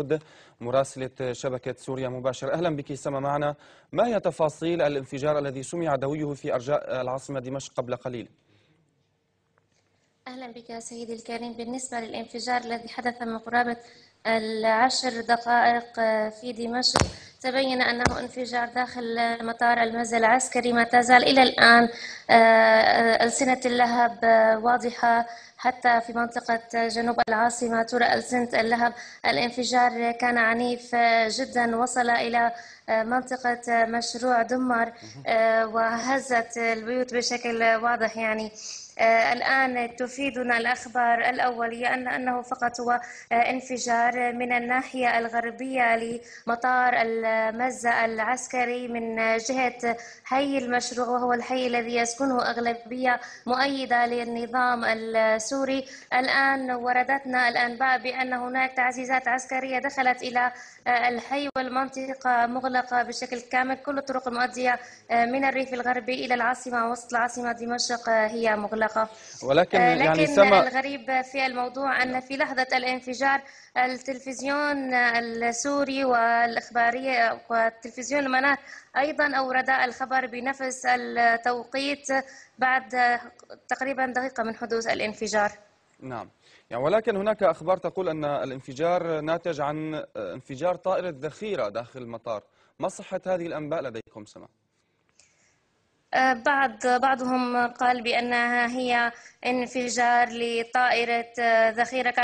القدس مراسلة شبكة سوريا مباشر أهلا بك سما معنا ما هي تفاصيل الانفجار الذي سمع دويه في أرجاء العاصمة دمشق قبل قليل؟ أهلا بك يا سيدي الكريم بالنسبة للانفجار الذي حدث من قرابة العشر دقائق في دمشق تبين أنه انفجار داخل مطار المهزة العسكري ما تزال إلى الآن آه، آه، ألسنة اللهب آه، واضحة حتى في منطقة جنوب العاصمة ترى ألسنة اللهب الانفجار كان عنيف جدا وصل إلى منطقة مشروع دمر وهزت البيوت بشكل واضح يعني آه، الآن تفيدنا الأخبار الأولية أن أنه فقط هو آه، انفجار من الناحية الغربية لمطار المزة العسكري من جهة حي المشروع وهو الحي الذي يسكنه أغلبية مؤيدة للنظام السوري الآن وردتنا الأنباء بأن هناك تعزيزات عسكرية دخلت إلى آه، الحي والمنطقة مغلقة بشكل كامل كل الطرق المؤدية من الريف الغربي إلى العاصمة وسط العاصمة دمشق هي مغلقة المنطقة ولكن آه يعني لكن يعني سما... الغريب في الموضوع أن في لحظة الانفجار التلفزيون السوري والإخبارية والتلفزيون المناة أيضا أورد الخبر بنفس التوقيت بعد تقريبا دقيقة من حدوث الانفجار نعم يعني ولكن هناك أخبار تقول أن الانفجار ناتج عن انفجار طائرة ذخيرة داخل المطار ما صحة هذه الأنباء لديكم سما؟ آه، بعض بعضهم قال بأنها هي انفجار لطائرة آه، ذخيرة